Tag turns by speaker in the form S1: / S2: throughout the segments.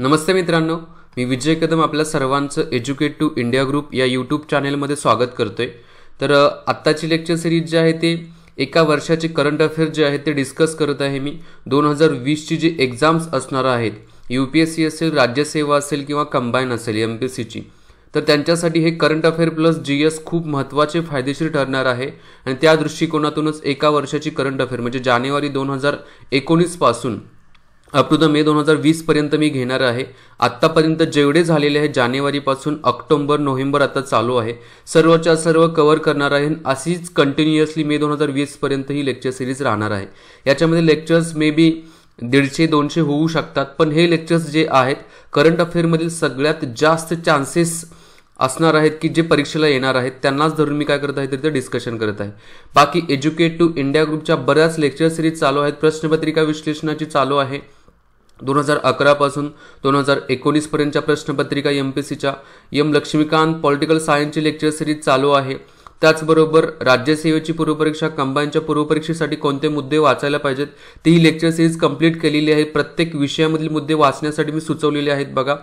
S1: नमस्ते मित्रांनो मी विजय कदम आपल्या सर्वांचं एज्युकेट टू इंडिया ग्रुप या यूट्यूब चॅनेलमध्ये स्वागत करतो आहे तर आत्ताची लेक्चर सिरीज जी आहे ते एका वर्षाचे करंट अफेअर्स जे आहे ते डिस्कस करत आहे मी दोन हजार वीसची जी एक्झाम्स असणार आहेत यू पी एस सी असेल राज्यसेवा असेल किंवा कंबाईन असेल एम पी एस सीची तर त्यांच्यासाठी हे current affair plus G S खूप महत्त्वाचे फायदेशीर ठरणार आहे आणि त्या दृष्टिकोनातूनच एका वर्षाची करंट अफेअर म्हणजे जानेवारी दोन हजार एकोणीसपासून अप टू द मे दोन हजार पर्यंत मी घेणार आहे आत्तापर्यंत जेवढे झालेले आहे जानेवारीपासून ऑक्टोबर नोव्हेंबर आता चालू आहे सर्वच्या सर्व कवर करणार आहे अशीच कंटिन्युअसली मे दोन हजार वीसपर्यंत ही लेक्चर सिरीज राहणार आहे याच्यामध्ये लेक्चर्स मे बी दीडशे दोनशे होऊ शकतात पण हे लेक्चर्स जे आहेत करंट अफेअरमधील सगळ्यात जास्त चान्सेस असणार आहेत की जे परीक्षेला येणार आहेत त्यांनाच धरून मी काय करत आहे ते डिस्कशन करत आहे बाकी एज्युकेट टू इंडिया ग्रुपच्या बऱ्याच लेक्चर सिरीज चालू आहेत प्रश्नपत्रिका विश्लेषणाची चालू आहे दोन हजार अकरापासून दोन हजार एकोणीसपर्यंतच्या प्रश्नपत्रिका एम पी सीच्या एम लक्ष्मीकांत पॉलिटिकल सायन्सची लेक्चर सिरीज चालू आहे त्याचबरोबर राज्यसेवेची पूर्वपरीक्षा कंबाईनच्या पूर्वपरीक्षेसाठी कोणते मुद्दे वाचायला पाहिजेत ती लेक्चर सिरीज कंप्लीट केलेली आहे प्रत्येक विषयामधील मुद्दे वाचण्यासाठी मी सुचवलेले आहेत बघा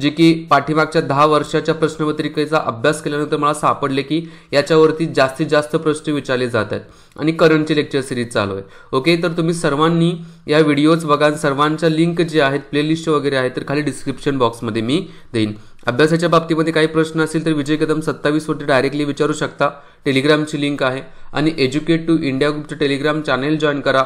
S1: जे की पाठीमागच्या दहा वर्षाच्या प्रश्नपत्रिकेचा अभ्यास केल्यानंतर मला सापडले की याच्यावरती जास्तीत जास्त प्रश्न विचारले जात आहेत आणि करंटची लेक्चर सिरीज चालू आहे ओके तर तुम्ही सर्वांनी या व्हिडिओज बघा सर्वांच्या लिंक जे आहेत प्लेलिस्ट वगैरे आहेत तर खाली डिस्क्रिप्शन बॉक्समध्ये मी देईन अभ्यासाच्या बाबतीमध्ये काही प्रश्न असतील तर विजय कदम सत्तावीसवरती डायरेक्टली विचारू शकता टेलिग्रामची लिंक आहे आणि एज्युकेट टू इंडिया ग्रुपचं टेलिग्राम चॅनेल जॉईन करा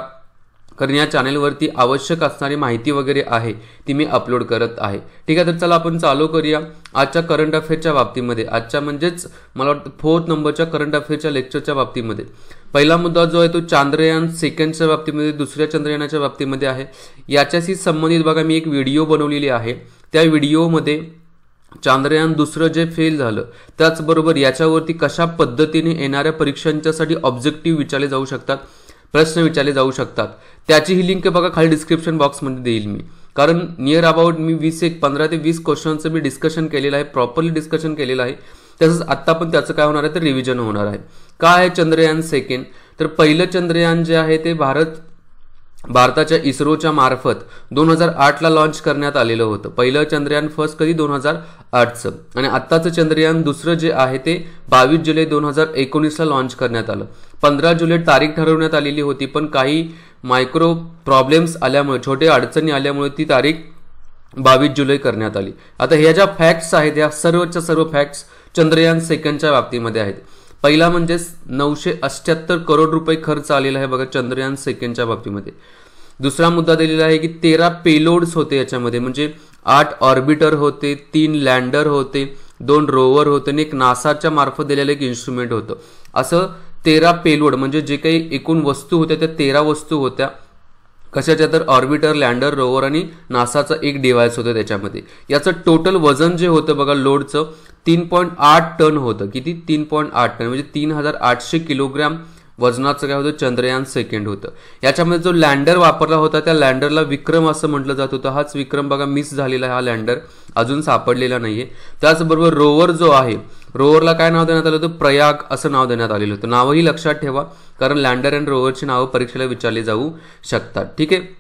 S1: कारण या चॅनेलवरती आवश्यक असणारी माहिती वगैरे आहे ती मी अपलोड करत आहे ठीक आहे तर चला आपण चालू करूया आजच्या करंट अफेअरच्या बाबतीमध्ये आजच्या म्हणजेच मला वाटतं फोर्थ नंबरच्या करंट अफेअरच्या लेक्चरच्या बाबतीमध्ये पहिला मुद्दा जो आहे तो चांद्रयान सेकंडच्या बाबतीमध्ये दुसऱ्या चंद्रयानाच्या बाबतीमध्ये आहे याच्याशी संबंधित बघा मी एक व्हिडिओ बनवलेली आहे त्या व्हिडिओमध्ये चांद्रयान दुसरं जे फेल झालं त्याचबरोबर याच्यावरती कशा पद्धतीने येणाऱ्या परीक्षांच्यासाठी ऑब्जेक्टिव्ह विचारले जाऊ शकतात प्रश्न विचारले जाऊ शकतात त्याची ही लिंक बघा खाली डिस्क्रिप्शन बॉक्समध्ये देईल मी कारण नियर अबाउट मी वीस एक पंधरा ते वीस क्वेश्चनचं मी डिस्कशन केलेलं आहे प्रॉपरली डिस्कशन केलेलं आहे तसंच आत्ता पण त्याचं काय होणार आहे तर रिव्हिजन होणार आहे काय आहे चंद्रयान सेकंड तर पहिलं चंद्रयान जे आहे ते भारत भारताच्या इस्रोच्या मार्फत दोन हजार आठला लाँच करण्यात आलेलं होतं पहिलं चंद्रयान फर्स्ट कधी दोन हजार आठचं आणि आत्ताचं चंद्रयान दुसरं जे आहे ते बावीस जुलै दोन हजार एकोणीसला लाँच करण्यात आलं पंधरा जुलै तारीख ठरवण्यात आलेली होती पण काही मायक्रो प्रॉब्लेम्स आल्यामुळे छोटे अडचणी आल्यामुळे ती तारीख बावीस जुलै करण्यात आली आता ह्या ज्या फॅक्ट्स आहेत या सर्वच्या सर्व फॅक्ट्स चंद्रयान सेकंडच्या बाबतीमध्ये आहेत पहिला म्हणजेच नऊशे अष्ट्याहत्तर करोड रुपये खर्च आलेला आहे बघा चंद्रयान सेकंडच्या बाबतीमध्ये दुसरा मुद्दा दिलेला आहे की तेरा पेलोड्स होते याच्यामध्ये म्हणजे आठ ऑर्बिटर होते तीन लँडर होते दोन रोवर होते आणि एक नासाच्या मार्फत दिलेलं एक इन्स्ट्रुमेंट होतं असं तेरा पेलोड म्हणजे जे काही एकूण वस्तू होत्या त्या तेरा वस्तू होत्या कशाच्या तर ऑर्बिटर लँडर रोवर आणि नासाचं एक डिव्हाइस होतं त्याच्यामध्ये याचं टोटल वजन जे होतं बघा लोडचं तीन पॉईंट आठ टन होतं किती तीन पॉईंट आठ टन म्हणजे तीन हजार आठशे किलोग्रॅम वजनाचं काय होतं चंद्रयान सेकंड होतं याच्यामध्ये जो लँडर वापरला होता त्या लँडरला विक्रम असं म्हटलं जात होतं हाच विक्रम बघा मिस झालेला हा लँडर अजून सापडलेला नाहीये त्याचबरोबर रोवर जो आहे रोवरला काय नाव देण्यात आलं होतं प्रयाग असं नाव देण्यात आलेलं होतं नावही लक्षात ठेवा कारण लँडर अँड रोवरची नावं परीक्षेला विचारली जाऊ शकतात ठीक आहे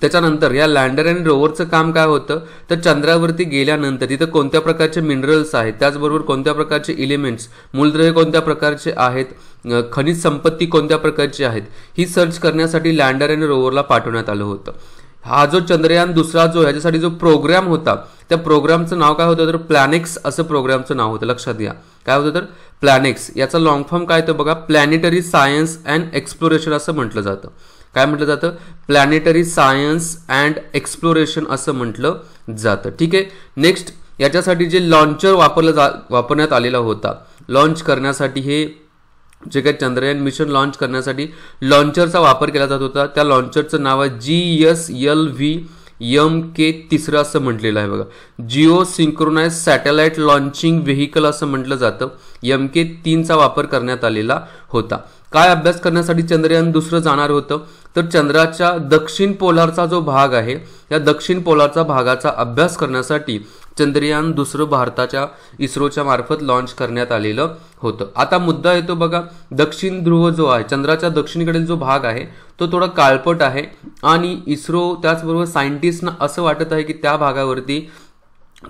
S1: त्याच्यानंतर या लँडर अँड रोवरचं काम काय होतं तर चंद्रावरती गेल्यानंतर तिथं कोणत्या प्रकारचे मिनरल्स आहेत त्याचबरोबर कोणत्या प्रकारचे इलिमेंट्स मूलद्रव्य कोणत्या प्रकारचे आहेत खनिज संपत्ती कोणत्या प्रकारची आहेत ही सर्च करण्यासाठी लँडर अँड रोवरला पाठवण्यात आलं होतं हा जो चंद्रयान दुसरा जो ह्याच्यासाठी जो प्रोग्राम होता त्या प्रोग्रामचं नाव काय होतं तर प्लॅनेक्स असं प्रोग्रामचं नाव होतं लक्षात घ्या काय होतं तर प्लॅनेक्स याचा लॉंग फॉर्म काय होतं बघा प्लॅनेटरी सायन्स अँड एक्सप्लोरेशन असं म्हटलं जातं काय म्हटलं जातं प्लॅनेटरी सायन्स अँड एक्सप्लोरेशन असं म्हटलं जातं ठीक आहे नेक्स्ट याच्यासाठी जे लॉन्चर वापरलं जा वापरण्यात आलेला होता लॉन्च करण्यासाठी हे जे काही चंद्रयान मिशन लॉन्च करण्यासाठी लॉन्चरचा वापर केला जात होता त्या लॉन्चरचं नाव आहे G S L V M K तिसरं असं म्हटलेलं आहे बघा geo synchronise satellite launching vehicle असं म्हटलं जातं यम के तीनचा वापर करण्यात आलेला होता काय अभ्यास करण्यासाठी चंद्रयान दुसरं जाणार होतं तर चंद्राच्या दक्षिण पोलारचा जो भाग आहे या दक्षिण पोलारचा भागाचा अभ्यास करण्यासाठी चंद्रयान दुसरं भारताच्या इस्रोच्या मार्फत लॉन्च करण्यात आलेलं होतं आता मुद्दा येतो बघा दक्षिण ध्रुव जो आहे चंद्राच्या दक्षिणेकडील जो भाग आहे तो थोडा काळपट आहे आणि इस्रो त्याचबरोबर सायंटिस्टना असं वाटत आहे की त्या भागावरती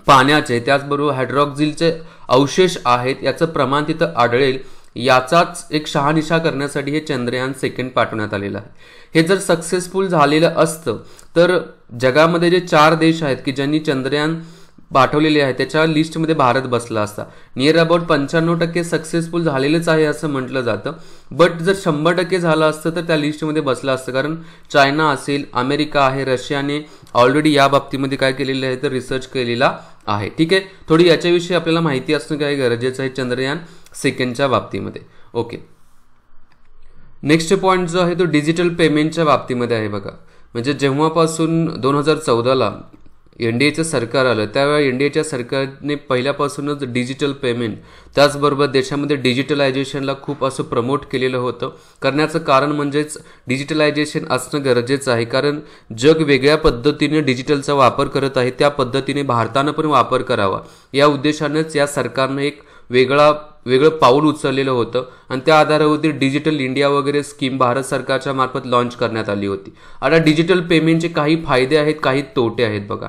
S1: पाण्याचे त्याचबरोबर हायड्रॉक्झिलचे अवशेष आहेत याचं प्रमाण तिथं आढळेल याचाच एक शहानिशा करण्यासाठी हे चंद्रयान सेकंड पाठवण्यात आलेलं आहे हे जर सक्सेसफुल झालेलं असतं तर जगामध्ये जे चार देश आहेत की ज्यांनी चंद्रयान पाठवलेली आहे त्याच्या लिस्टमध्ये भारत बसला असता नियर अबाउट पंच्याण्णव टक्के सक्सेसफुल झालेलंच आहे असं म्हटलं जातं बट जर शंभर टक्के झालं असतं तर त्या लिस्टमध्ये बसलं असतं कारण चायना असेल अमेरिका आहे रशियाने ऑलरेडी या बाबतीमध्ये काय केलेलं आहे तर रिसर्च केलेला आहे ठीक आहे थोडी याच्याविषयी आपल्याला माहिती असणं काय गरजेचं आहे चंद्रयान सेकंडच्या बाबतीमध्ये ओके नेक्स्ट पॉईंट जो आहे तो डिजिटल पेमेंटच्या बाबतीमध्ये आहे बघा म्हणजे जेव्हापासून दोन हजार चौदाला एन डी एचं सरकार आलं त्यावेळेला एन डी एच्या सरकारने पहिल्यापासूनच डिजिटल पेमेंट त्याचबरोबर देशामध्ये डिजिटलायझेशनला खूप असं प्रमोट केलेलं होतं करण्याचं कारण म्हणजेच डिजिटलायझेशन असणं गरजेचं आहे कारण जग वेगळ्या पद्धतीने डिजिटलचा वापर करत आहे त्या पद्धतीने भारतानं पण वापर करावा या उद्देशानेच या सरकारनं एक वेगळा वेगळं पाऊल उचललेलं होतं आणि त्या आधारावरती डिजिटल इंडिया वगैरे स्कीम भारत सरकारच्या मार्फत लॉन्च करण्यात आली होती आता डिजिटल पेमेंटचे काही फायदे आहेत काही तोटे आहेत बघा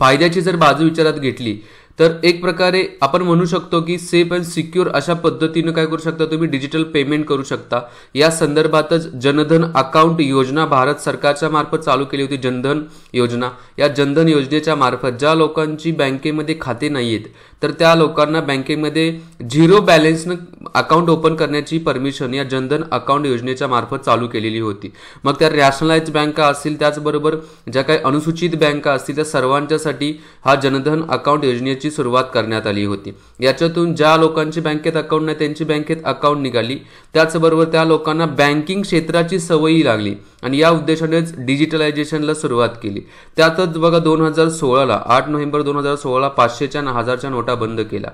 S1: फायद्याची जर बाजू विचारात घेतली तर एक प्रकारे आपण म्हणू शकतो की सेफ अँड सिक्युअर अशा पद्धतीनं काय करू शकता तुम्ही डिजिटल पेमेंट करू शकता या संदर्भातच जनधन अकाउंट योजना भारत सरकारच्या मार्फत चालू केली होती जनधन योजना या जनधन योजनेच्या मार्फत ज्या लोकांची बँकेमध्ये खाते नाही आहेत तर त्या लोकांना बँकेमध्ये झिरो बॅलन्सनं अकाउंट ओपन करण्याची परमिशन या जनधन अकाउंट योजनेच्या मार्फत चालू केलेली होती मग त्या रॅशनलाइज बँका असतील त्याचबरोबर ज्या काही अनुसूचित बँका असतील त्या सर्वांच्यासाठी हा जनधन अकाउंट योजनेची योजनेची सुरुवात करण्यात आली होती याच्यातून ज्या लोकांची बँकेत अकाउंट नाही त्यांची बँकेत अकाउंट निघाली त्याचबरोबर त्या लोकांना बँकिंग क्षेत्राची सवयी लागली आणि या उद्देशानेच डिजिटलायझेशनला सुरुवात केली त्यातच बघा दोन हजार सोळाला आठ नोव्हेंबर दोन हजार सोळाला पाचशेच्या हजारच्या नोटा बंद केला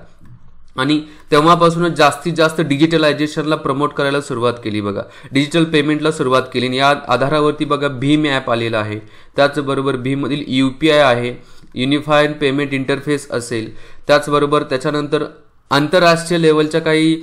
S1: आणि तेव्हापासूनच जास्तीत जास्त डिजिटलायझेशनला प्रमोट करायला सुरुवात केली बघा डिजिटल पेमेंटला सुरुवात केली आणि या आधारावरती बघा भीम ॲप आलेला आहे त्याचबरोबर भीममधील यू पी आय आहे युनिफायड पेमेंट इंटरफेस असेल त्याचबरोबर त्याच्यानंतर आंतरराष्ट्रीय लेवलच्या काही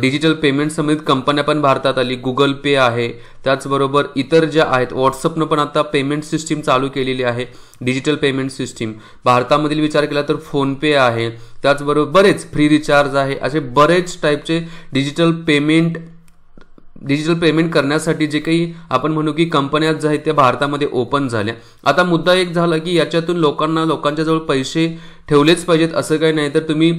S1: डिजिटल पेमेंट संबंधित कंपन्या पण भारतात आली गुगल पे आहे त्याचबरोबर इतर ज्या आहेत व्हॉट्सअपनं पण आता पेमेंट सिस्टीम चालू केलेली आहे डिजिटल पेमेंट सिस्टीम भारतामधील विचार केला तर फोनपे आहे त्याचबरोबर बरेच फ्री रिचार्ज आहे असे बरेच टाईपचे डिजिटल पेमेंट डिजिटल पेमेंट करण्यासाठी जे काही आपण म्हणू की कंपन्या ज्या आहेत त्या भारतामध्ये ओपन झाल्या आता मुद्दा एक झाला की याच्यातून लोकांना लोकांच्या जवळ पैसे ठेवलेच पाहिजेत असं काही नाही तर तुम्ही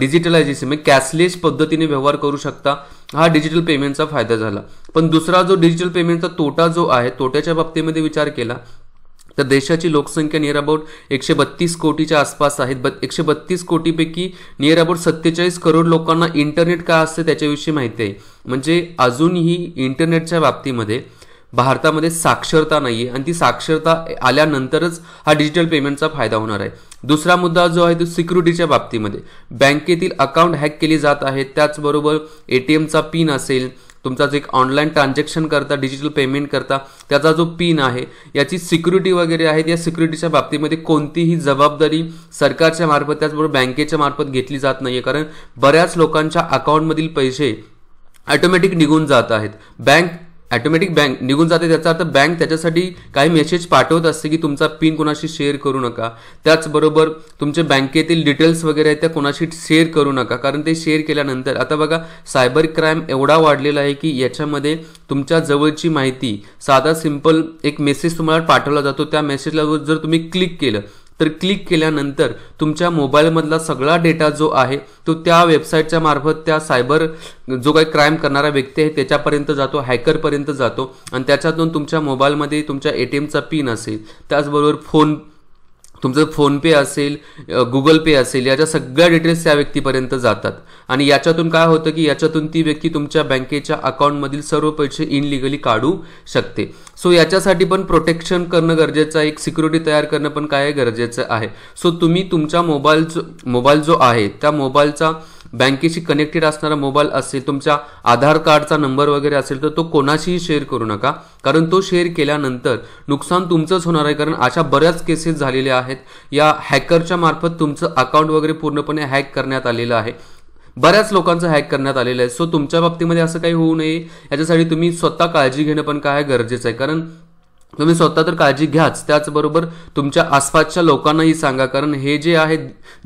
S1: डिजिटलायझेशन म्हणजे कॅशलेस पद्धतीने व्यवहार करू शकता हा डिजिटल पेमेंटचा फायदा झाला पण दुसरा जो डिजिटल पेमेंटचा तोटा जो आहे तोट्याच्या बाबतीमध्ये विचार केला तर देशाची लोकसंख्या नियर अबाउट एकशे बत्तीस कोटीच्या आसपास आहेत ब एकशे बत्तीस कोटीपैकी नियर अबाउट सत्तेचाळीस करोड लोकांना इंटरनेट काय असते त्याच्याविषयी माहिती आहे म्हणजे अजूनही इंटरनेटच्या बाबतीमध्ये भारतामध्ये साक्षरता नाही आहे आणि ती साक्षरता आल्यानंतरच हा डिजिटल पेमेंटचा फायदा होणार आहे दुसरा मुद्दा जो आहे तो सिक्युरिटीच्या बाबतीमध्ये बँकेतील अकाउंट हॅक केली जात आहे त्याचबरोबर ए टी एमचा पिन असेल जे एक ऑनलाईन ट्रान्झॅक्शन करता डिजिटल पेमेंट करता त्याचा जो पिन आहे याची सिक्युरिटी वगैरे आहे या सिक्युरिटीच्या बाबतीमध्ये कोणतीही जबाबदारी सरकारच्या मार्फत त्याचबरोबर बँकेच्या मार्फत घेतली जात नाही आहे कारण बऱ्याच लोकांच्या अकाउंटमधील पैसे ऑटोमॅटिक निघून जात आहेत बँक ॲटोमॅटिक बँक निघून जाते त्याचा अर्थ बँक त्याच्यासाठी काही मेसेज पाठवत असते की तुमचा पिन कोणाशी शेअर करू नका त्याचबरोबर तुमच्या बँकेतील डिटेल्स वगैरे आहेत त्या कोणाशी शेअर करू नका कारण ते शेअर केल्यानंतर आता बघा सायबर क्राईम एवढा वाढलेला आहे की याच्यामध्ये तुमच्या जवळची माहिती साधा सिंपल एक मेसेज तुम्हाला पाठवला जातो त्या मेसेजला जर तुम्ही क्लिक केलं तर क्लिक केल्यानंतर तुमच्या मोबाईलमधला सगळा डेटा जो आहे तो त्या वेबसाईटच्या मार्फत त्या सायबर जो काही क्राईम करणारा व्यक्ती आहे त्याच्यापर्यंत जातो हॅकरपर्यंत जातो आणि त्याच्यातून तुमच्या मोबाईलमध्ये तुमच्या ए टी एमचा पिन असेल त्याचबरोबर फोन तुमचं फोनपे असेल गुगल पे असेल याच्या सगळ्या डिटेल्स त्या व्यक्तीपर्यंत जातात आणि याच्यातून काय होतं की याच्यातून ती व्यक्ती तुमच्या बँकेच्या अकाउंटमधील सर्व पैसे इनलिगली काढू शकते सो याच्यासाठी पण प्रोटेक्शन करणं गरजेचं आहे एक सिक्युरिटी तयार करणं पण काय गरजेचं आहे सो तुम्ही तुमच्या मोबाईल मोबाईल जो आहे त्या मोबाईलचा बँकेशी कनेक्टेड असणारा मोबाईल असेल तुमच्या आधार कार्डचा नंबर वगैरे असेल तर तो कोणाशीही शेअर करू नका कारण तो शेअर केल्यानंतर नुकसान तुमचंच होणार आहे कारण अशा बऱ्याच केसेस झालेल्या आहेत या हॅकरच्या मार्फत तुमचं अकाउंट वगैरे पूर्णपणे हॅक करण्यात आलेलं आहे बऱ्याच लोकांचं हॅक करण्यात आलेलं आहे सो तुमच्या बाबतीमध्ये असं काही होऊ नये याच्यासाठी तुम्ही स्वतः काळजी घेणं पण काय गरजेचं आहे कारण तुम्ही स्वतः तर काळजी घ्याच त्याचबरोबर तुमच्या आसपासच्या लोकांनाही सांगा कारण हे जे आहे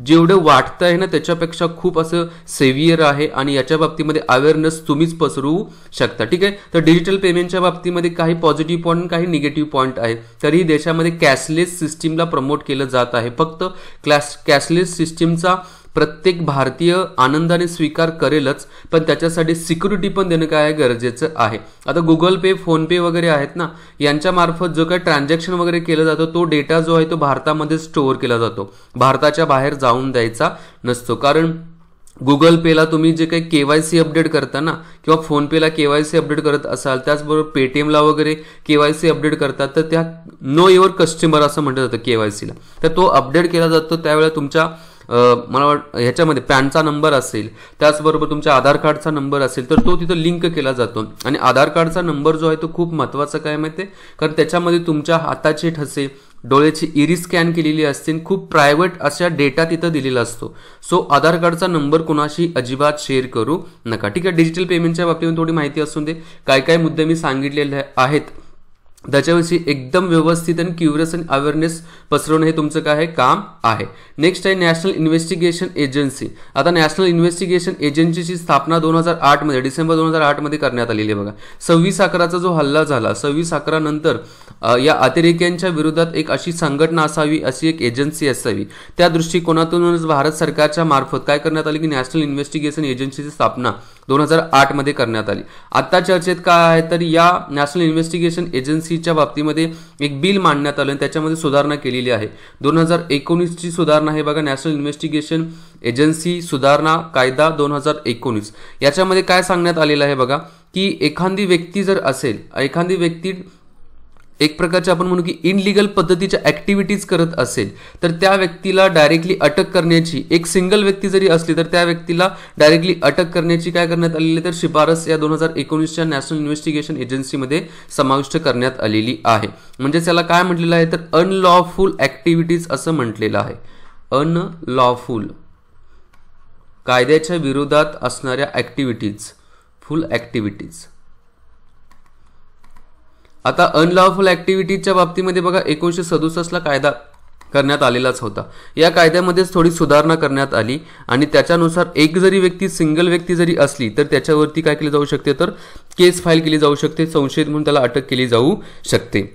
S1: जेवढं वाटतं आहे ना त्याच्यापेक्षा खूप असं सेव्हियर आहे आणि याच्या बाबतीमध्ये अवेअरनेस तुम्हीच पसरवू शकता ठीक आहे तर डिजिटल पेमेंटच्या बाबतीमध्ये काही पॉझिटिव्ह पॉईंट काही निगेटिव्ह पॉईंट आहे तरीही देशामध्ये कॅशलेस सिस्टीमला प्रमोट केलं जात आहे फक्त क्लॅश कॅशलेस सिस्टीमचा प्रत्येक भारतीय आनंदाने स्वीकार करेलच पण त्याच्यासाठी सिक्युरिटी पण देणं काय गरजेचं आहे आता गुगल पे फोनपे वगैरे आहेत ना यांच्यामार्फत जो काही ट्रान्झॅक्शन वगैरे केला जातो तो डेटा जो आहे तो भारतामध्ये स्टोअर केला जातो भारताच्या बाहेर जाऊन द्यायचा नसतो कारण गुगल पेला तुम्ही जे काही के सी अपडेट करता ना किंवा फोनपेला के सी अपडेट करत असाल त्याचबरोबर पेटीएमला वगैरे के सी अपडेट करतात तर त्या नो युअर कस्टमर असं म्हटलं जातं के सीला तर तो अपडेट केला जातो त्यावेळेला तुमच्या मला वाट ह्याच्यामध्ये पॅनचा नंबर असेल त्याचबरोबर तुमच्या आधार कार्डचा नंबर असेल तर तो तिथं लिंक केला जातो आणि आधार कार्डचा नंबर जो आहे तो खूप महत्त्वाचा काय माहिती आहे कारण त्याच्यामध्ये तुमच्या हाताचे ठसे डोळ्याची इरी स्कॅन केलेली असते खूप प्रायव्हेट अशा डेटा तिथं दिलेला असतो सो आधार कार्डचा नंबर कोणाशी अजिबात शेअर करू नका ठीक आहे डिजिटल पेमेंटच्या बाबतीत थोडी माहिती असून दे काय काय मुद्दे मी सांगितलेले आहेत त्याच्याविषयी एकदम व्यवस्थित आणि क्युरियस आणि अवेअरनेस पसरवणं हे तुमचं काय काम आहे नेक्स्ट आहे नॅशनल इन्व्हेस्टिगेशन एजन्सी आता नॅशनल इन्व्हेस्टिगेशन एजन्सीची स्थापना दोन हजार आठमध्ये डिसेंबर दोन हजार आठमध्ये करण्यात आलेली आहे बघा सव्वीस अकराचा जो हल्ला झाला सव्वीस नंतर या अतिरेक्यांच्या विरोधात एक अशी संघटना असावी अशी एक एजन्सी असावी त्या दृष्टिकोनातूनच भारत सरकारच्या मार्फत काय करण्यात आली की नॅशनल इन्व्हेस्टिगेशन एजन्सीची स्थापना दोन हजार आठमध्ये करण्यात आली आता चर्चेत काय आहे तर या नॅशनल इन्व्हेस्टिगेशन एजन्सीच्या बाबतीमध्ये एक बिल मांडण्यात आलं आणि त्याच्यामध्ये सुधारणा केलेली आहे दोन हजार एकोणीसची सुधारणा हे बघा नॅशनल इन्व्हेस्टिगेशन एजन्सी सुधारणा कायदा दोन हजार एकोणीस याच्यामध्ये काय सांगण्यात आलेलं आहे बघा की एखादी व्यक्ती जर असेल एखादी व्यक्ती एक प्रकारचे आपण म्हणू की इनलिगल पद्धतीच्या ऍक्टिव्हिटीज करत असेल तर त्या व्यक्तीला डायरेक्टली अटक करण्याची एक सिंगल व्यक्ती जरी असली तर त्या व्यक्तीला डायरेक्टली अटक करण्याची काय करण्यात आलेली तर शिफारस या दोन हजार एकोणीसच्या नॅशनल इन्व्हेस्टिगेशन एजन्सीमध्ये समाविष्ट करण्यात आलेली आहे म्हणजे त्याला काय म्हटलेलं आहे तर अनलॉफुल ॲक्टिव्हिटीज असं म्हटलेलं आहे अनलॉफुल कायद्याच्या विरोधात असणाऱ्या ऍक्टिव्हिटीज फुल ॲक्टिव्हिटीज आता अनलॉफुल ॲक्टिव्हिटीजच्या बाबतीमध्ये बघा एकोणीसशे सदुसष्टला कायदा करण्यात आलेलाच होता या कायद्यामध्येच थोडी सुधारणा करण्यात आली आणि त्याच्यानुसार एक जरी व्यक्ती सिंगल व्यक्ती जरी असली तर त्याच्यावरती काय केले जाऊ शकते तर केस फाईल केली जाऊ शकते संशयित म्हणून त्याला अटक केली जाऊ शकते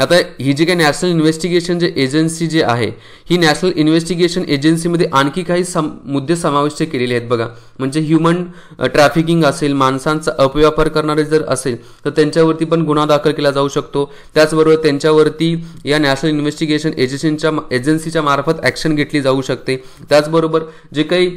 S1: आता ही जी काही नॅशनल इन्व्हेस्टिगेशन जे एजन्सी जी आहे ही नॅशनल इन्व्हेस्टिगेशन एजन्सीमध्ये आणखी काही सम मुद्दे समाविष्ट केलेले आहेत बघा म्हणजे ह्युमन ट्रॅफिकिंग असेल माणसांचा अपव्यापार करणारे जर असेल तर त्यांच्यावरती पण गुन्हा दाखल केला जाऊ शकतो त्याचबरोबर त्यांच्यावरती या नॅशनल इन्व्हेस्टिगेशन एजन्सीच्या एजन्सीच्या मार्फत ॲक्शन घेतली जाऊ शकते त्याचबरोबर जे काही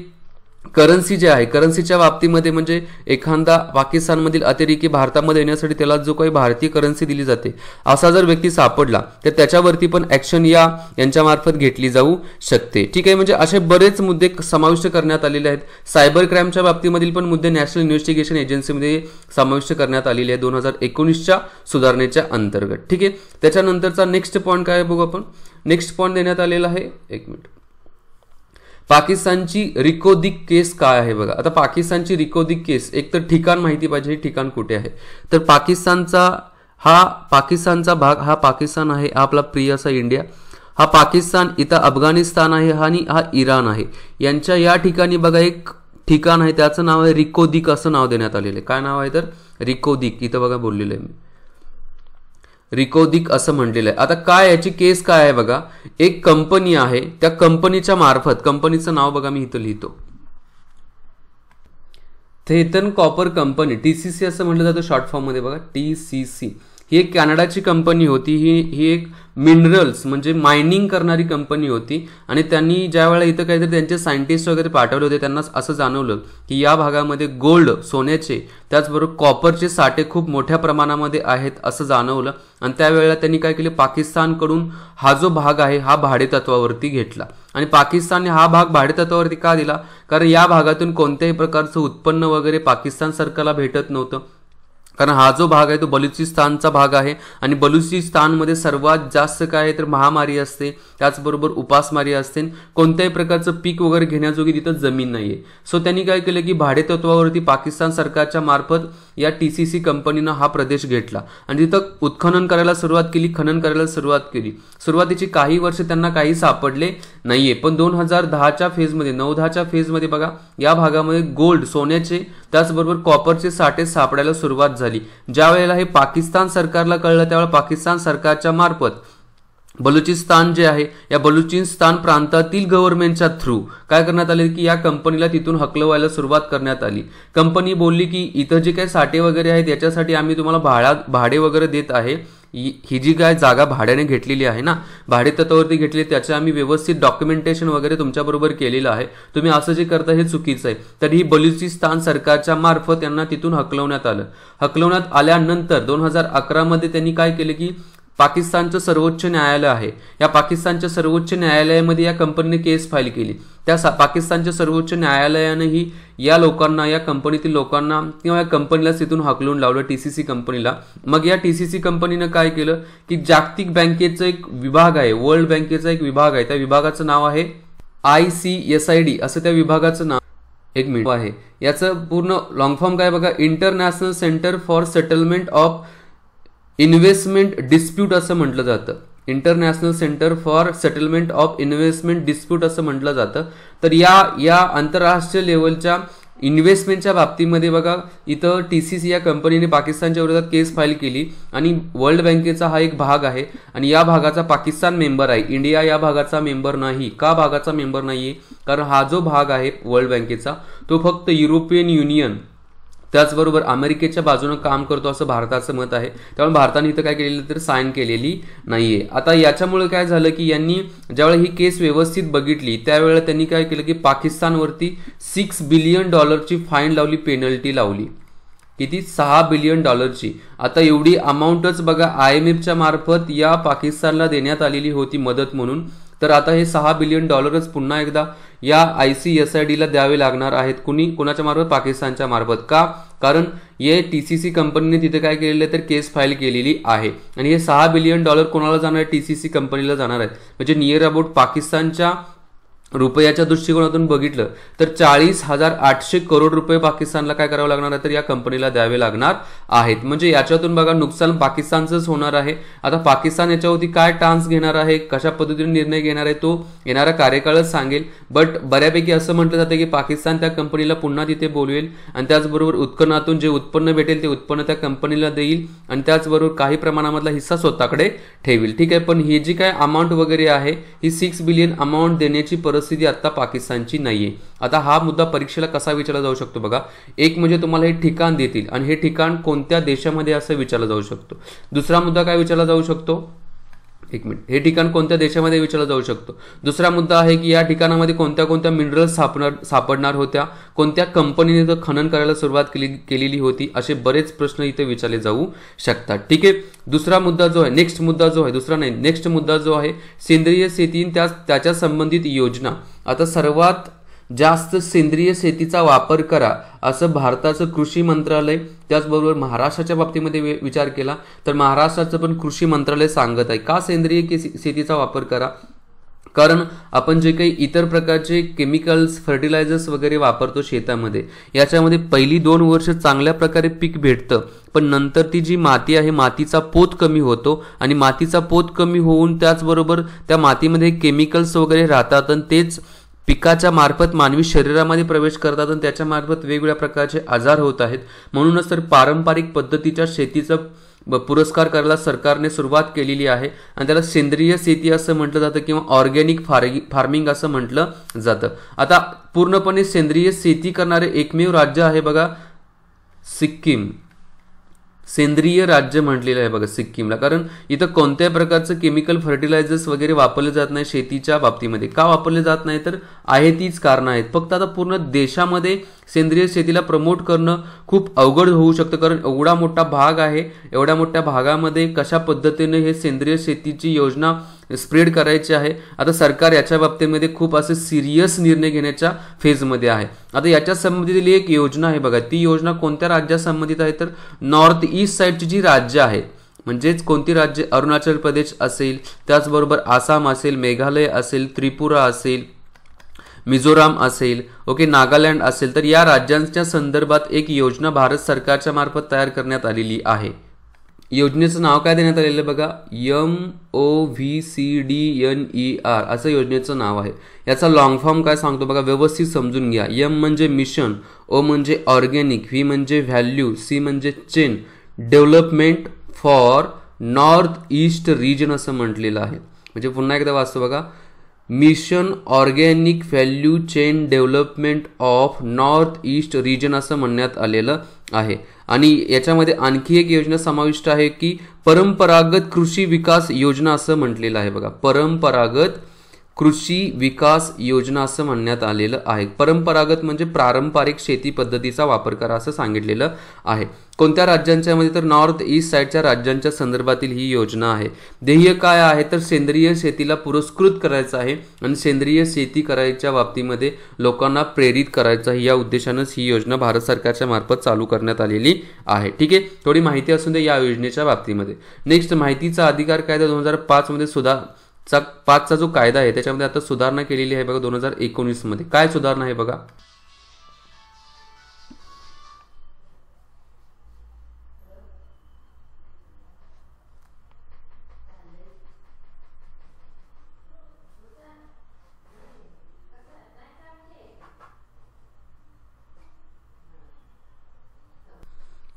S1: करन्सी जे आहे करन्सीच्या बाबतीमध्ये म्हणजे एखादा पाकिस्तानमधील अतिरेकी भारतामध्ये येण्यासाठी त्याला जो काही भारतीय करन्सी दिली जाते असा जर व्यक्ती सापडला तर त्याच्यावरती पण ऍक्शन या यांच्यामार्फत घेतली जाऊ शकते ठीक आहे म्हणजे असे बरेच मुद्दे समाविष्ट करण्यात आलेले आहेत सायबर क्राईमच्या बाबतीमधील पण मुद्दे नॅशनल इन्व्हेस्टिगेशन एजन्सीमध्ये समाविष्ट करण्यात आलेले आहेत दोन हजार एकोणीसच्या सुधारणेच्या अंतर्गत ठीक आहे त्याच्यानंतरचा नेक्स्ट पॉईंट काय बघू आपण नेक्स्ट पॉईंट देण्यात आलेला आहे एक मिनिट पाकिस्तानची रिकोदिक केस काय आहे बघा आता पाकिस्तानची रिकोदिक केस एक तर ठिकाण माहिती पाहिजे हे ठिकाण कुठे आहे तर पाकिस्तानचा हा पाकिस्तानचा भाग हा पाकिस्तान आहे हा आपला प्रिय असा इंडिया हा पाकिस्तान इथं अफगाणिस्तान आहे आणि हा इराण आहे यांच्या या ठिकाणी बघा एक ठिकाण आहे त्याचं नाव आहे रिकोदिक असं नाव देण्यात आलेलं आहे काय नाव आहे तर रिकोदिक इथं बघा बोललेलं आहे मी रिकोदिक असं म्हटलेलं आहे आता काय याची केस काय आहे बघा एक कंपनी आहे त्या कंपनीच्या मार्फत कंपनीचं नाव बघा मी इथं लिहितो थेतन copper company T C C असं म्हटलं जातं शॉर्ट फॉर्ममध्ये बघा टी सी सी ही एक कॅनडाची कंपनी होती ही ही एक मिनरल्स म्हणजे मायनिंग करणारी कंपनी होती आणि त्यांनी ज्या वेळेला इथं काहीतरी त्यांचे सायंटिस्ट वगैरे पाठवले होते त्यांना असं जाणवलं की या भागामध्ये गोल्ड सोन्याचे त्याचबरोबर कॉपरचे साठे खूप मोठ्या प्रमाणामध्ये आहेत असं जाणवलं आणि त्यावेळेला त्यांनी काय केलं पाकिस्तानकडून हा जो भाग आहे हा भाडेतत्वावरती घेतला आणि पाकिस्तानने हा भाग भाडेतत्वावरती का दिला कारण या भागातून कोणत्याही प्रकारचं उत्पन्न वगैरे पाकिस्तान सरकारला भेटत नव्हतं कारण हा जो भाग आहे तो बलुचिस्तानचा भाग आहे आणि बलुचिस्तानमध्ये सर्वात जास्त काय आहे तर महामारी असते त्याचबरोबर उपासमारी असते कोणत्याही प्रकारचं पीक वगैरे घेण्याजोगी तिथं जमीन नाही सो त्यांनी काय केलं की भाडेतत्वावरती पाकिस्तान सरकारच्या मार्फत या टी सी सी कंपनीनं हा प्रदेश घेतला आणि तिथं उत्खनन करायला सुरुवात केली खनन करायला सुरुवात केली सुरुवातीची काही वर्ष त्यांना काही सापडले नाहीये पण दोन हजार दहाच्या फेजमध्ये नऊ दहाच्या फेजमध्ये बघा या भागामध्ये गोल्ड सोन्याचे त्याचबरोबर कॉपरचे साठे सापडायला सुरुवात झाली ज्या वेळेला हे पाकिस्तान सरकारला कळलं त्यावेळेला पाकिस्तान सरकारच्या मार्फत बलुचिस्तान जे आहे या बलुचिस्तान प्रांतातील गव्हर्नमेंटच्या थ्रू काय करण्यात आले की या कंपनीला तिथून हकलवायला सुरुवात करण्यात आली कंपनी बोलली की इथं जे काही साठे वगैरे आहेत याच्यासाठी आम्ही तुम्हाला भाडा भाडे वगैरे देत आहे ही जी काय जागा भाड्याने घेतलेली आहे ना भाडे तत्वावरती घेतली त्याचे आम्ही व्यवस्थित डॉक्युमेंटेशन वगैरे तुमच्याबरोबर केलेलं आहे तुम्ही असं जे करता हे चुकीचं आहे तर ही बलुचिस्तान सरकारच्या मार्फत त्यांना तिथून हकलवण्यात आलं हकलवण्यात आल्यानंतर दोन हजार अकरामध्ये त्यांनी काय केलं की पाकिस्तानचं सर्वोच्च न्यायालय आहे या पाकिस्तानच्या सर्वोच्च न्यायालयामध्ये या कंपनीने केस फाईल केली त्या पाकिस्तानच्या सर्वोच्च न्यायालयानेही या लोकांना या कंपनीतील लोकांना किंवा या कंपनीला तिथून हाकलून लावलं टी सी सी कंपनीला मग या टी सी सी कंपनीनं काय केलं की जागतिक बँकेचं एक विभाग आहे वर्ल्ड बँकेचा एक विभाग आहे त्या विभागाचं नाव आहे I C S I D असं त्या विभागाचं नाव एक मिनिट आहे याचं पूर्ण लॉंग फॉर्म काय बघा international centre for settlement of investment dispute असं म्हटलं जातं international centre for settlement of investment dispute असं म्हटलं जातं तर या या आंतरराष्ट्रीय लेवलच्या इन्व्हेस्टमेंटच्या बाबतीमध्ये बघा इथं टी सी सी या कंपनीने पाकिस्तानच्या विरोधात केस फाईल केली आणि वर्ल्ड बँकेचा हा एक भाग आहे आणि या भागाचा पाकिस्तान मेंबर आहे इंडिया या भागाचा मेंबर नाही का भागाचा मेंबर नाही आहे कारण हा जो भाग आहे वर्ल्ड बँकेचा तो फक्त युरोपियन युनियन त्याचबरोबर अमेरिकेच्या बाजूनं काम करतो असं भारताचं मत आहे त्यामुळे भारताने इथं काय केलेलं तर साईन केलेली नाहीये आता याच्यामुळे काय झालं की यांनी ज्यावेळेला ही केस व्यवस्थित बघितली त्यावेळेला त्यांनी काय केलं की पाकिस्तानवरती सिक्स बिलियन डॉलरची फाईन लावली पेनल्टी लावली किती सहा बिलियन डॉलरची आता एवढी अमाऊंटच बघा आय एम एफच्या मार्फत या पाकिस्तानला देण्यात आलेली होती मदत म्हणून तर आता हे सहा बिलियन डॉलरच पुन्हा एकदा या आय सी एस आय डीला द्यावे लागणार आहेत कुणी कोणाच्या मार्फत पाकिस्तानच्या मार्फत का कारण ये टी सी सी कंपनीने तिथे काय केलेलं आहे तर केस फाईल केलेली आहे आणि हे सहा बिलियन डॉलर कोणाला जाणार आहे टी सी सी कंपनीला जाणार आहेत म्हणजे नियर अबाउट पाकिस्तानच्या रुपयाच्या दृष्टिकोनातून बघितलं तर चाळीस हजार आठशे करोड रुपये पाकिस्तानला काय करावं लागणार आहे तर या कंपनीला द्यावे लागणार आहेत म्हणजे याच्यातून बघा नुकसान पाकिस्तानचंच होणार आहे आता पाकिस्तान याच्यावरती काय टान्स घेणार आहे कशा पद्धतीने निर्णय घेणार आहे तो येणारा कार्यकाळच सांगेल बट बऱ्यापैकी असं म्हटलं जातं की पाकिस्तान त्या कंपनीला पुन्हा तिथे बोलवेल आणि त्याचबरोबर उत्पन्नातून जे उत्पन्न भेटेल ते उत्पन्न त्या कंपनीला देईल आणि त्याचबरोबर काही प्रमाणामधला हिस्सा स्वतःकडे ठेवेल ठीक आहे पण ही जी काय अमाऊंट वगैरे आहे ही सिक्स बिलियन अमाऊंट देण्याची परत परिस्थिती आता पाकिस्तानची नाहीये आता हा मुद्दा परीक्षेला कसा विचारला जाऊ शकतो बघा एक म्हणजे तुम्हाला हे ठिकाण देतील आणि हे ठिकाण कोणत्या देशामध्ये असं विचारलं जाऊ शकतो दुसरा मुद्दा काय विचारला जाऊ शकतो एक मिनिट हे ठिकाण कोणत्या देशामध्ये विचारला जाऊ शकतो दुसरा मुद्दा आहे की या ठिकाणामध्ये कोणत्या कोणत्या मिनरल्स सापणार सापडणार होत्या कोणत्या कंपनीने तर खनन करायला सुरुवात केली केलेली होती असे बरेच प्रश्न इथे विचारले जाऊ शकतात ठीक आहे दुसरा मुद्दा जो आहे नेक्स्ट मुद्दा जो आहे दुसरा नाही नेक्स्ट मुद्दा जो आहे सेंद्रिय शेती त्या त्याच्या संबंधित योजना आता सर्वात जास्त सेंद्रिय शेतीचा वापर करा असं भारताचं कृषी मंत्रालय त्याचबरोबर महाराष्ट्राच्या बाबतीमध्ये विचार केला तर महाराष्ट्राचं पण कृषी मंत्रालय सांगत आहे का सेंद्रिय शेतीचा वापर करा कारण आपण जे काही इतर प्रकारचे केमिकल्स फर्टिलायझर्स वगैरे वापरतो शेतामध्ये याच्यामध्ये पहिली दोन वर्ष चांगल्या प्रकारे पीक भेटतं पण नंतर ती जी माती आहे मातीचा पोत कमी होतो आणि मातीचा पोत कमी होऊन त्याचबरोबर त्या मातीमध्ये केमिकल्स वगैरे राहतात आणि तेच पिकाच्या मार्फत मानवी शरीरामध्ये प्रवेश करतात आणि त्याच्यामार्फत वेगवेगळ्या प्रकारचे आजार होत आहेत म्हणूनच तर पारंपरिक पद्धतीच्या शेतीचं पुरस्कार करायला सरकारने सुरुवात केलेली आहे आणि त्याला सेंद्रिय शेती असं म्हटलं जातं किंवा ऑर्गॅनिक फार्मिंग असं म्हटलं जातं आता पूर्णपणे सेंद्रिय शेती करणारे एकमेव राज्य आहे बघा सिक्कीम सेंद्रिय राज्य म्हटलेलं आहे बघा सिक्कीमला कारण इथं कोणत्याही प्रकारचं केमिकल फर्टिलायझर्स वगैरे वापरले जात नाही शेतीच्या बाबतीमध्ये का वापरले जात नाही तर आहे तीच कारणं आहेत फक्त आता पूर्ण देशामध्ये सेंद्रिय शेतीला प्रमोट करणं खूप अवघड होऊ शकतं कारण एवढा मोठा भाग आहे एवढ्या मोठ्या भागामध्ये कशा पद्धतीने हे सेंद्रिय शेतीची योजना स्प्रेड करायची आहे आता सरकार याच्या बाबतीमध्ये खूप असे सिरियस निर्णय घेण्याच्या फेजमध्ये आहे आता याच्या संबंधित एक योजना आहे बघा ती योजना कोणत्या राज्यात संबंधित आहे तर नॉर्थ ईस्ट साईडची जी राज्य आहे म्हणजेच कोणती राज्य अरुणाचल प्रदेश असेल त्याचबरोबर आसाम असेल मेघालय असेल त्रिपुरा असेल मिझोराम असेल ओके नागालँड असेल तर या राज्यांच्या संदर्भात एक योजना भारत सरकारच्या मार्फत तयार करण्यात आलेली आहे योजनेचं नाव काय देण्यात आलेलं बघा M O V C D N E R असं योजनेचं नाव आहे याचा लॉंग फॉर्म काय सांगतो बघा व्यवस्थित समजून घ्या यम म्हणजे मिशन ओ म्हणजे ऑर्गेनिक व्ही म्हणजे व्हॅल्यू सी म्हणजे chain development for north east region असं म्हटलेलं आहे म्हणजे पुन्हा एकदा वाचतो बघा mission organic value chain development of north east region असं म्हणण्यात आलेलं आहे आणि याच्यामध्ये आणखी एक योजना समाविष्ट आहे की परंपरागत कृषी विकास योजना असं म्हटलेलं आहे बघा परंपरागत कृषी विकास योजना असं म्हणण्यात आलेलं आहे परंपरागत म्हणजे पारंपरिक शेती पद्धतीचा वापर करा असं सांगितलेलं आहे कोणत्या राज्यांच्या मध्ये तर नॉर्थ ईस्ट साईडच्या राज्यांच्या संदर्भातील ही योजना आहे ध्येय काय आहे तर सेंद्रिय शेतीला पुरस्कृत करायचं आहे आणि सेंद्रिय शेती करायच्या बाबतीमध्ये लोकांना प्रेरित करायचं आहे या उद्देशानंच ही योजना भारत सरकारच्या मार्फत चालू करण्यात आलेली आहे ठीक आहे थोडी माहिती असून दे या योजनेच्या बाबतीमध्ये नेक्स्ट माहितीचा अधिकार कायदा दोन हजार पाचमध्ये सुद्धा चा पाचचा जो कायदा आहे त्याच्यामध्ये आता सुधारणा केलेली आहे बघा दोन हजार मध्ये काय सुधारणा आहे बघा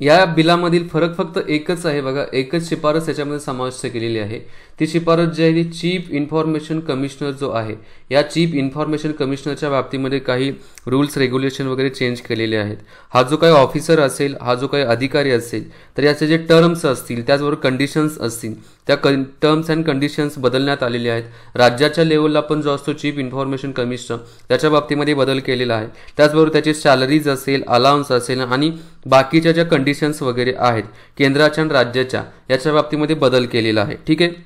S1: या बिलामधील फरक फक्त एकच आहे बघा एकच शिफारस याच्यामध्ये समाविष्ट केलेली आहे ती शिफारस जी आहे ती चीफ इन्फॉर्मेशन कमिशनर जो आहे या चीफ इन्फॉर्मेशन कमिशनरच्या बाबतीमध्ये काही रूल्स रेग्युलेशन वगैरे चेंज केलेले आहेत हा जो काही ऑफिसर असेल हा जो काही अधिकारी असेल तर याचे जे टर्म्स असतील त्याचबरोबर कंडिशन्स असतील त्या क टर्म्स अँड कंडिशन्स बदलण्यात आलेले आहेत राज्याच्या लेवलला पण जो असतो चीफ इन्फॉर्मेशन कमिशनर त्याच्या बाबतीमध्ये बदल केलेला आहे त्याचबरोबर त्याचे सॅलरीज असेल अलाउन्स असेल आणि बाकीच्या ज्या कंडिशन्स वगैरे आहेत केंद्राच्या आणि राज्याच्या याच्या बाबतीमध्ये बदल केलेला आहे ठीक आहे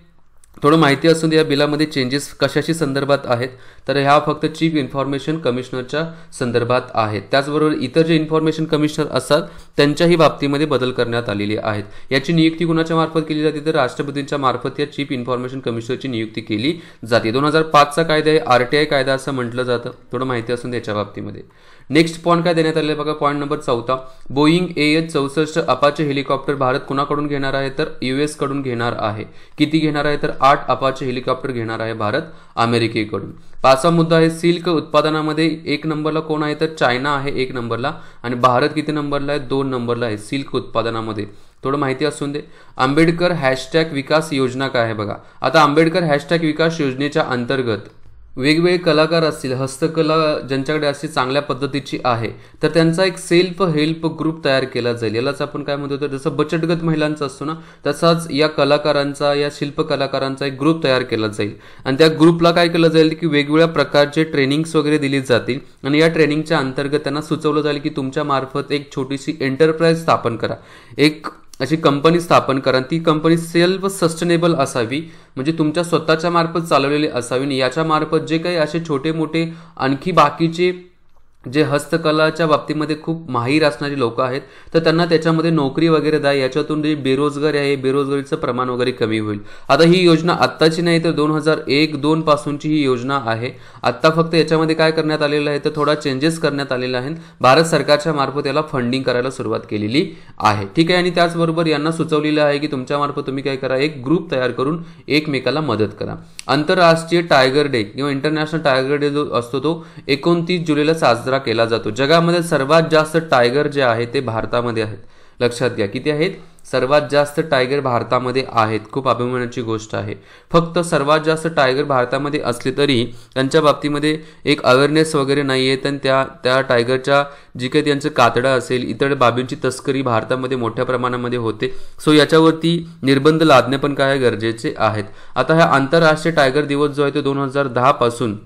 S1: थोडं माहिती असून या बिलामध्ये चेंजेस कशाशी संदर्भात आहेत तर ह्या फक्त चीफ इन्फॉर्मेशन कमिशनरच्या संदर्भात आहेत त्याचबरोबर इतर जे इन्फॉर्मेशन कमिशनर असतात त्यांच्याही बाबतीमध्ये बदल करण्यात आलेले आहेत याची नियुक्ती कुणाच्या मार्फत केली जाते तर राष्ट्रपतींच्या मार्फत या चीफ इन्फॉर्मेशन कमिशनरची नियुक्ती केली जाते दोन हजार पाचचा कायदा आहे आरटीआय कायदा असं म्हटलं जातं थोडं माहिती असून याच्या बाबतीमध्ये नेक्स्ट पॉईंट काय देण्यात आलेला बघा पॉईंट नंबर चौथा बोईंग ए एच चौसष्ट अपाचे हेलिकॉप्टर भारत कुणाकडून घेणार आहे तर युएस कडून घेणार आहे किती घेणार आहे तर आठ अपाचे हेलिकॉप्टर घेणार आहे भारत अमेरिकेकडून पाचवा मुद्दा आहे सिल्क उत्पादनामध्ये एक नंबरला कोण आहे तर चायना आहे एक नंबरला आणि भारत किती नंबरला आहे दोन नंबरला आहे सिल्क उत्पादनामध्ये थोडं माहिती असून दे आंबेडकर हॅशटॅग विकास योजना काय आहे बघा आता आंबेडकर हॅशटॅग विकास योजनेच्या अंतर्गत वेगवेगळे कलाकार असतील हस्तकला ज्यांच्याकडे अशी चांगल्या पद्धतीची आहे तर त्यांचा एक सेल्फ हेल्प ग्रुप तयार केला जाईल यालाच आपण काय म्हणतो तर जसं बचतगत महिलांचा असतो ना तसाच या कलाकारांचा या शिल्प कलाकारांचा एक ग्रुप तयार केला जाईल आणि त्या ग्रुपला काय केलं जाईल की वेगवेगळ्या प्रकारचे ट्रेनिंग्स वगैरे दिली जातील आणि या ट्रेनिंगच्या अंतर्गत त्यांना सुचवलं जाईल की तुमच्या मार्फत एक छोटीशी एंटरप्राइज स्थापन करा एक अशी कंपनी स्थापन करा ती कंपनी सेल्फ सस्टेनेबल असावी म्हणजे तुमच्या स्वतःच्या मार्फत चालवलेली असावी आणि याच्या मार्फत जे काही असे छोटे मोठे आणखी बाकीचे जे हस्तकलाच्या बाबतीमध्ये खूप माहीर असणारी लोकं आहेत तर त्यांना त्याच्यामध्ये नोकरी वगैरे द्या याच्यातून जे बेरोजगारी आहे बेरोजगारीचं प्रमाण वगैरे कमी होईल आता ही योजना आत्ताची नाही तर दोन हजार एक दोन पासूनची ही योजना आहे आत्ता फक्त याच्यामध्ये काय करण्यात आलेलं आहे तर थोडा चेंजेस करण्यात आलेला आहे भारत सरकारच्या मार्फत याला फंडिंग करायला सुरुवात केलेली आहे ठीक आहे आणि त्याचबरोबर यांना सुचवलेलं आहे की तुमच्या मार्फत तुम्ही काय करा एक ग्रुप तयार करून एकमेकाला मदत करा आंतरराष्ट्रीय टायगर डे किंवा इंटरनॅशनल टायगर डे जो असतो तो एकोणतीस जुलैला साजरा साजरा केला जातो जगामध्ये सर्वात जास्त टायगर जे आहे ते भारतामध्ये आहेत लक्षात घ्या किती आहेत सर्वात जास्त टायगर भारतामध्ये आहेत खूप अभिमानाची गोष्ट आहे फक्त सर्वात जास्त टायगर भारतामध्ये असले तरी त्यांच्या बाबतीमध्ये एक अवेअरनेस वगैरे नाही आहे त्या त्या टायगरच्या जी काही त्यांचं कातडं असेल इतर बाबींची तस्करी भारतामध्ये मोठ्या प्रमाणामध्ये होते सो याच्यावरती निर्बंध लादणे पण काय गरजेचे आहेत आता हा आंतरराष्ट्रीय टायगर दिवस जो आहे तो दोन हजार दहापासून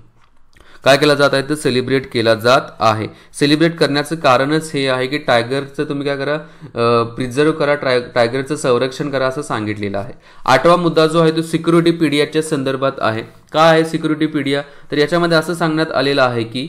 S1: काय केला जात आहे तर सेलिब्रेट केला जात आहे सेलिब्रेट करण्याचं कारणच हे आहे की टायगरचं तुम्ही काय करा प्रिझर्व्ह करा टाय टायगरचं संरक्षण करा असं सांगितलेलं आहे आठवा मुद्दा जो आहे तो सिक्युरिटी पीडियाच्या संदर्भात आहे काय आहे सिक्युरिटी पीडिया तर याच्यामध्ये असं सांगण्यात आलेलं आहे की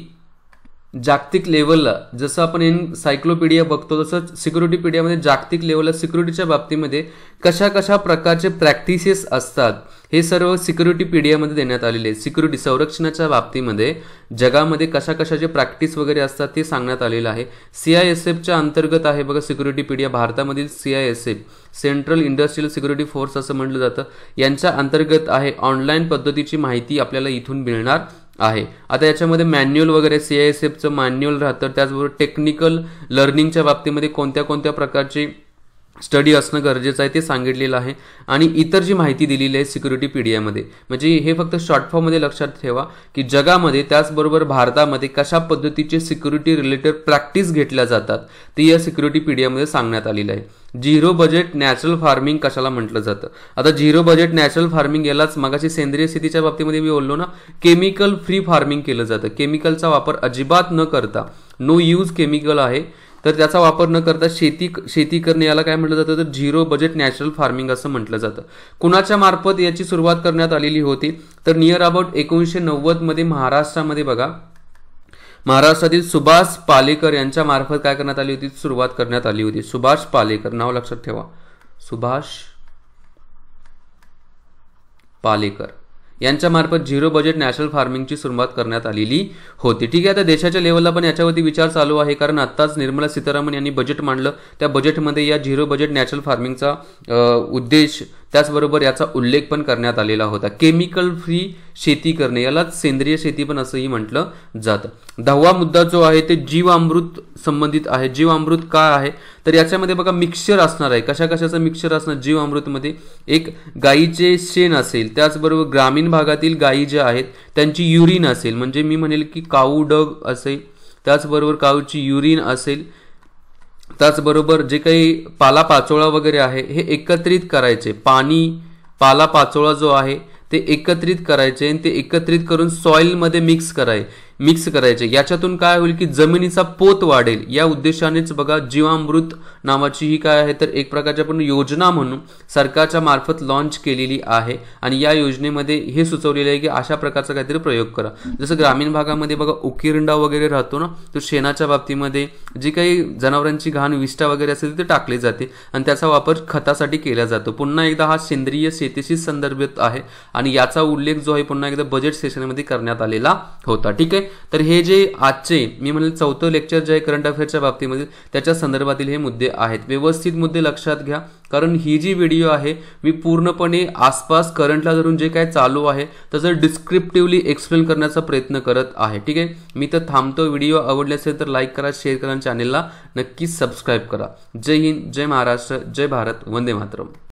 S1: जागतिक लेवलला जसं आपण इन सायक्लोपीडिया बघतो तसंच सिक्युरिटी पीडियामध्ये जागतिक लेवलला सिक्युरिटीच्या बाबतीमध्ये कशा कशा प्रकारचे प्रॅक्टिसेस असतात हे सर्व सिक्युरिटी पीडियामध्ये देण्यात आलेले आहे सिक्युरिटी संरक्षणाच्या बाबतीमध्ये जगामध्ये कशा कशाचे प्रॅक्टिस वगैरे असतात ते सांगण्यात आलेलं आहे सी आय एस एफच्या अंतर्गत आहे बघा सिक्युरिटी पीडिया भारतामधील C I S F central industrial security force असं म्हटलं जातं यांच्या अंतर्गत आहे ऑनलाईन पद्धतीची माहिती आपल्याला इथून मिळणार आहे आता याच्यामध्ये मॅन्युअल वगैरे सी एस एफचं मॅन्युअल राहतं त्याचबरोबर टेक्निकल लर्निंगच्या बाबतीमध्ये कोणत्या कोणत्या प्रकारची स्टडी असणं गरजेचं आहे ते सांगितलेलं आहे आणि इतर जी माहिती दिलेली आहे सिक्युरिटी पीडीआयमध्ये म्हणजे हे फक्त शॉर्ट फॉर्ममध्ये लक्षात ठेवा की जगामध्ये त्याचबरोबर भारतामध्ये कशा पद्धतीचे सिक्युरिटी रिलेटेड प्रॅक्टिस घेतल्या जातात ते या सिक्युरिटी पीडीआयमध्ये सांगण्यात आलेलं आहे झिरो बजेट नॅचरल फार्मिंग कशाला म्हटलं जातं आता झिरो बजेट नॅचरल फार्मिंग यालाच मगाशी सेंद्रिय शेतीच्या बाबतीमध्ये मी बोललो ना केमिकल फ्री फार्मिंग केलं जातं केमिकलचा वापर अजिबात न करता नो यूज केमिकल आहे तर त्याचा वापर न करता शेती शेती करणे याला काय म्हटलं जातं तर झिरो बजेट नॅचरल फार्मिंग असं म्हटलं जातं कुणाच्या मार्फत याची सुरुवात करण्यात आलेली होती तर नियर अबाउट एकोणीसशे नव्वदमध्ये महाराष्ट्रामध्ये बघा महाराष्ट्रातील सुभाष पालेकर यांच्या मार्फत काय करण्यात आली होती सुरुवात करण्यात आली होती सुभाष पालेकर नाव लक्षात ठेवा सुभाष पालेकर यांच्यामार्फत झिरो बजेट नॅशनल फार्मिंगची सुरुवात करण्यात आलेली होती ठीक आहे आता देशाच्या लेवलला पण याच्यावरती विचार चालू आहे कारण आत्ताच निर्मला सीतारामन यांनी बजेट मांडलं त्या बजेटमध्ये या झिरो बजेट नॅचरल फार्मिंगचा उद्देश त्याचबरोबर याचा उल्लेख पण करण्यात आलेला होता केमिकल फ्री शेती करणे यालाच सेंद्रिय शेती पण असंही म्हटलं जातं दहावा मुद्दा जो आहे ते जीवामृत संबंधित आहे जीवामृत काय आहे तर याच्यामध्ये बघा मिक्सचर असणार आहे कशा कशाचं मिक्सचर असणार अमृतमध्ये एक गायीचे शेण असेल त्याचबरोबर ग्रामीण भागातील गायी ज्या आहेत त्यांची युरिन असेल म्हणजे मी म्हणेल की काऊ डग असेल त्याचबरोबर काऊची युरिन असेल त्याचबरोबर जे काही पालापाचोळा वगैरे आहे हे एकत्रित करायचे पाणी पालापाचोळा जो आहे ते एकत्रित करायचे आणि ते एकत्रित करून सॉईलमध्ये मिक्स करायचे मिक्स करायचे याच्यातून काय होईल की जमिनीचा पोत वाढेल या उद्देशानेच बघा जीवामृत नावाची ही काय आहे तर एक प्रकारची आपण योजना म्हणून सरकारच्या मार्फत लॉन्च केलेली आहे आणि या योजनेमध्ये हे सुचवलेलं आहे की अशा प्रकारचा काहीतरी प्रयोग करा जसं ग्रामीण भागामध्ये बघा उकिरंडा वगैरे राहतो ना तो शेणाच्या बाबतीमध्ये जी काही जनावरांची घाण विष्टा वगैरे असेल ते टाकले जाते आणि त्याचा वापर खतासाठी केला जातो पुन्हा एकदा हा सेंद्रिय शेतीशी संदर्भित आहे आणि याचा उल्लेख जो आहे पुन्हा एकदा बजेट सेशनमध्ये करण्यात आलेला होता ठीक आहे तर हे जे आजचे मी म्हणेल चौथं लेक्चर जे आहे करंट अफेअरच्या बाबतीमध्ये त्याच्या संदर्भातील हे मुद्दे आहेत व्यवस्थित मुद्दे लक्षात घ्या कारण ही जी व्हिडिओ आहे मी पूर्णपणे आसपास करंटला धरून जे काय चालू आहे त्याचं डिस्क्रिप्टिव्हली एक्सप्लेन करण्याचा प्रयत्न करत आहे ठीक आहे मी तर थांबतो व्हिडिओ आवडले असेल तर लाईक करा शेअर करा आणि चॅनेलला नक्कीच सबस्क्राईब करा जय हिंद जय महाराष्ट्र जय भारत वंदे मातरम